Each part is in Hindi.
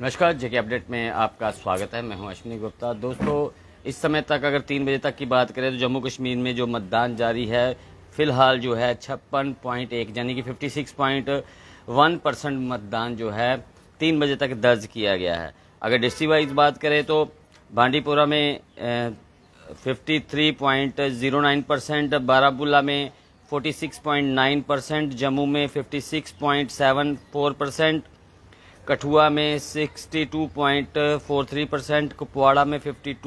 नमस्कार जेके अपडेट में आपका स्वागत है मैं हूं अश्विनी गुप्ता दोस्तों इस समय तक अगर तीन बजे तक की बात करें तो जम्मू कश्मीर में जो मतदान जारी है फिलहाल जो है छप्पन पॉइंट एक यानी कि fifty six point one percent मतदान जो है तीन बजे तक दर्ज किया गया है अगर डिस्ट्रिक्ट वाइज बात करें तो बांडीपुरा में fifty three point zero nine percent Baramulla में forty six point nine percent Jammu में fifty six point seven four percent Kathua में 62.43 परसेंट कुपवाड़ा में 52.98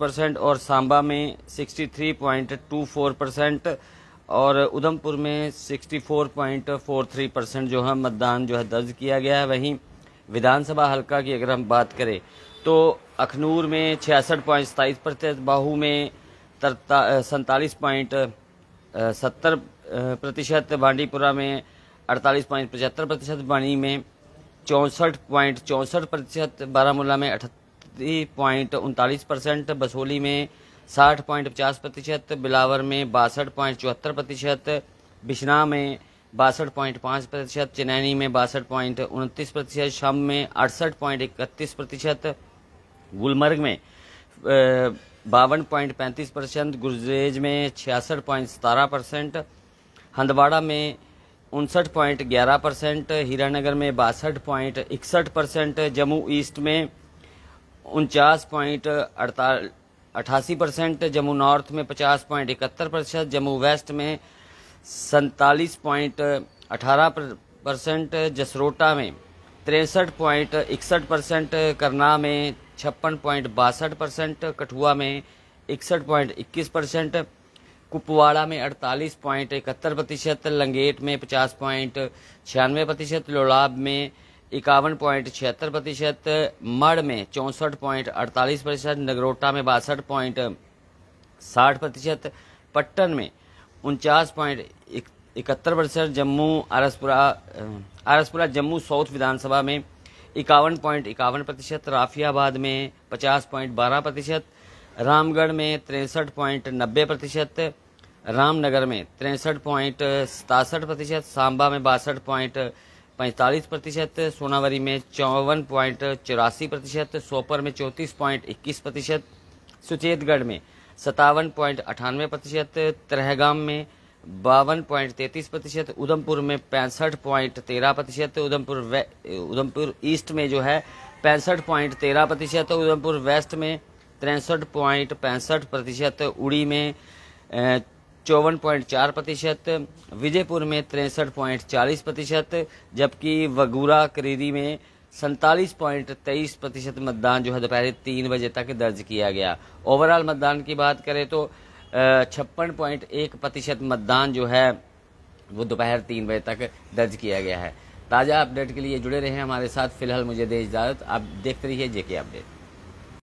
परसेंट और सांबा में 63.24 परसेंट और उधमपुर में 64.43 परसेंट जो है मतदान जो है दर्ज किया गया है वहीं विधानसभा हलका की अगर हम बात करें तो अखनूर में छियासठ पॉइंट सताईस प्रतिशत बाहू में सैंतालीस पॉइंट सत्तर प्रतिशत बांडीपुरा में अड़तालीस पॉइंट पचहत्तर प्रतिशत बनी में चौंसठ पॉइंट चौंसठ प्रतिशत बारामूला में अठतीस पॉइंट उनतालीस परसेंट बसोली में साठ पॉइंट पचास प्रतिशत बिलावर में बासठ पॉइंट चौहत्तर प्रतिशत बिश्ना में बासठ पॉइंट पाँच प्रतिशत चनैनी में बासठ पॉइंट उनतीस प्रतिशत शम में अड़सठ पॉइंट इकतीस प्रतिशत गुलमर्ग में बावन पॉइंट पैंतीस परसेंट गुरजेज में छियासठ पॉइंट सतारह परसेंट हंदवाड़ा में उनसठ पॉइंट ग्यारह परसेंट हीरानगर में बासठ पॉइंट इकसठ परसेंट जम्मू ईस्ट में उनचास पॉइंट अठासी परसेंट जम्मू नॉर्थ में पचास पॉइंट इकहत्तर प्रतिशत जम्मू वेस्ट में सैतालीस पॉइंट अठारह परसेंट जसरोटा में तिरसठ पॉइंट इकसठ परसेंट करना में छप्पन पॉइंट बासठ परसेंट कठुआ में इकसठ पॉइंट इक्कीस परसेंट कुपवाड़ा में अड़तालीस पॉइंट इकहत्तर प्रतिशत लंगेट में पचास पॉइंट छियानवे प्रतिशत लोलाब में इक्यावन पॉइंट छिहत्तर प्रतिशत मढ़ में चौंसठ पॉइंट अड़तालीस प्रतिशत नगरोटा में बासठ पॉइंट साठ प्रतिशत पट्टन में उनचास पॉइंट इकहत्तर प्रतिशत जम्मू आरसपुरा आरसपुरा जम्मू साउथ विधानसभा में इक्यावन पॉइंट इक्यावन प्रतिशत राफियाबाद में पचास पॉइंट बारह प्रतिशत रामगढ़ में तिरसठ पॉइंट नब्बे प्रतिशत रामनगर में तिरसठ पॉइंट सतासठ प्रतिशत सांबा में बासठ पॉइंट पैंतालीस प्रतिशत सोनावरी में चौवन पॉइंट चौरासी प्रतिशत सोपर में चौंतीस पॉइंट इक्कीस प्रतिशत सुचेतगढ़ में सतावन पॉइंट अठानवे प्रतिशत तरहगाम में बावन पॉइंट तैंतीस प्रतिशत उधमपुर में पैंसठ पॉइंट तेरह प्रतिशत उधमपुर उधमपुर ईस्ट में जो है पैंसठ पॉइंट तेरह प्रतिशत उधमपुर वेस्ट में तिरसठ पॉइंट पैंसठ प्रतिशत उड़ी में चौवन पॉइंट चार प्रतिशत विजयपुर में तिरसठ पॉइंट चालीस प्रतिशत जबकि वगूरा करीरी में सैतालीस पॉइंट तेईस प्रतिशत मतदान जो है दोपहर तीन बजे तक दर्ज किया गया ओवरऑल मतदान की बात करें तो छप्पन पॉइंट एक प्रतिशत मतदान जो है वो दोपहर तीन बजे तक दर्ज किया गया है ताज़ा अपडेट के लिए जुड़े रहे हमारे साथ फिलहाल मुझे दे इजाज़त आप देखते रहिए जेके अपडेट